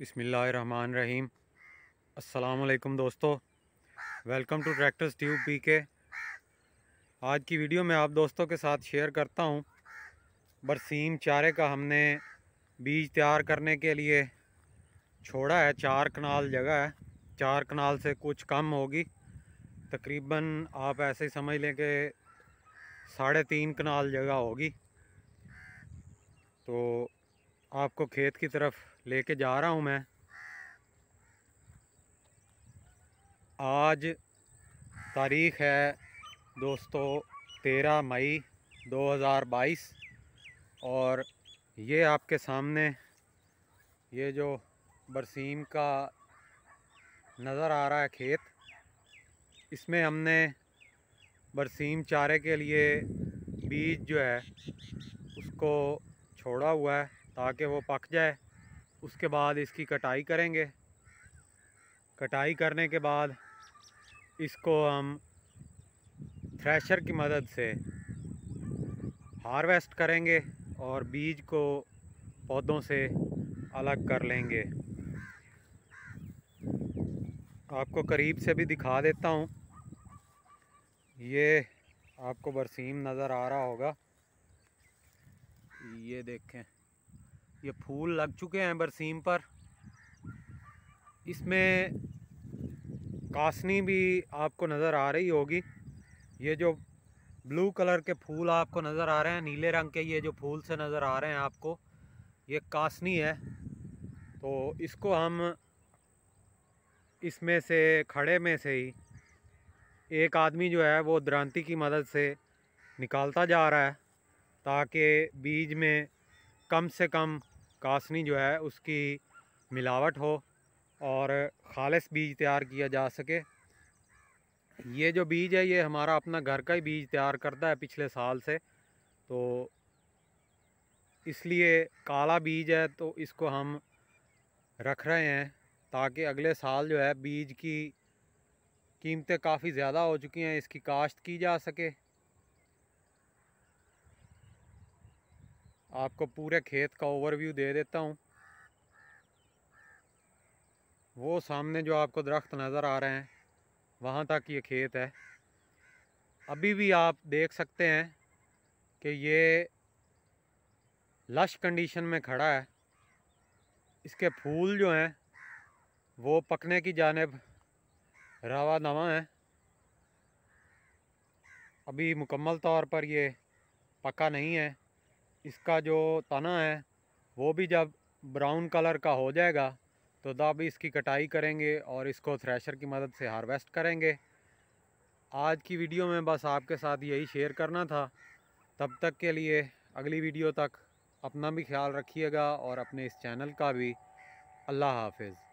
बसमीम अस्सलाम दोस्तों welcome to tractors tube P K आज की वीडियो में आप दोस्तों के साथ शेयर करता हूँ बरसीम चारे का हमने बीज तैयार करने के लिए छोड़ा है चार कनाल जगह है चार कनाल से कुछ कम होगी तकरीबन आप ऐसे ही समझ लें कि साढ़े तीन कनाल जगह होगी तो आपको खेत की तरफ लेके जा रहा हूँ मैं आज तारीख है दोस्तों तेरह मई 2022 और ये आपके सामने ये जो बरसीम का नज़र आ रहा है खेत इसमें हमने बरसीम चारे के लिए बीज जो है उसको छोड़ा हुआ है ताकि वो पक जाए उसके बाद इसकी कटाई करेंगे कटाई करने के बाद इसको हम थ्रेशर की मदद से हार्वेस्ट करेंगे और बीज को पौधों से अलग कर लेंगे आपको करीब से भी दिखा देता हूँ ये आपको बरसीम नज़र आ रहा होगा ये देखें ये फूल लग चुके हैं बरसीम पर इसमें कासनी भी आपको नज़र आ रही होगी ये जो ब्लू कलर के फूल आपको नज़र आ रहे हैं नीले रंग के ये जो फूल से नज़र आ रहे हैं आपको ये कासनी है तो इसको हम इसमें से खड़े में से ही एक आदमी जो है वो द्रांति की मदद से निकालता जा रहा है ताकि बीज में कम से कम कासनी जो है उसकी मिलावट हो और खालस बीज तैयार किया जा सके ये जो बीज है ये हमारा अपना घर का ही बीज तैयार करता है पिछले साल से तो इसलिए काला बीज है तो इसको हम रख रहे हैं ताकि अगले साल जो है बीज की कीमतें काफ़ी ज़्यादा हो चुकी हैं इसकी काश्त की जा सके आपको पूरे खेत का ओवरव्यू दे देता हूँ वो सामने जो आपको दरख्त नज़र आ रहे हैं वहाँ तक ये खेत है अभी भी आप देख सकते हैं कि ये लश कंडीशन में खड़ा है इसके फूल जो हैं वो पकने की जानब रवा नवा हैं अभी मुकम्मल तौर पर ये पका नहीं है इसका जो तना है वो भी जब ब्राउन कलर का हो जाएगा तो तब इसकी कटाई करेंगे और इसको थ्रेशर की मदद से हार्वेस्ट करेंगे आज की वीडियो में बस आपके साथ यही शेयर करना था तब तक के लिए अगली वीडियो तक अपना भी ख्याल रखिएगा और अपने इस चैनल का भी अल्लाह हाफिज़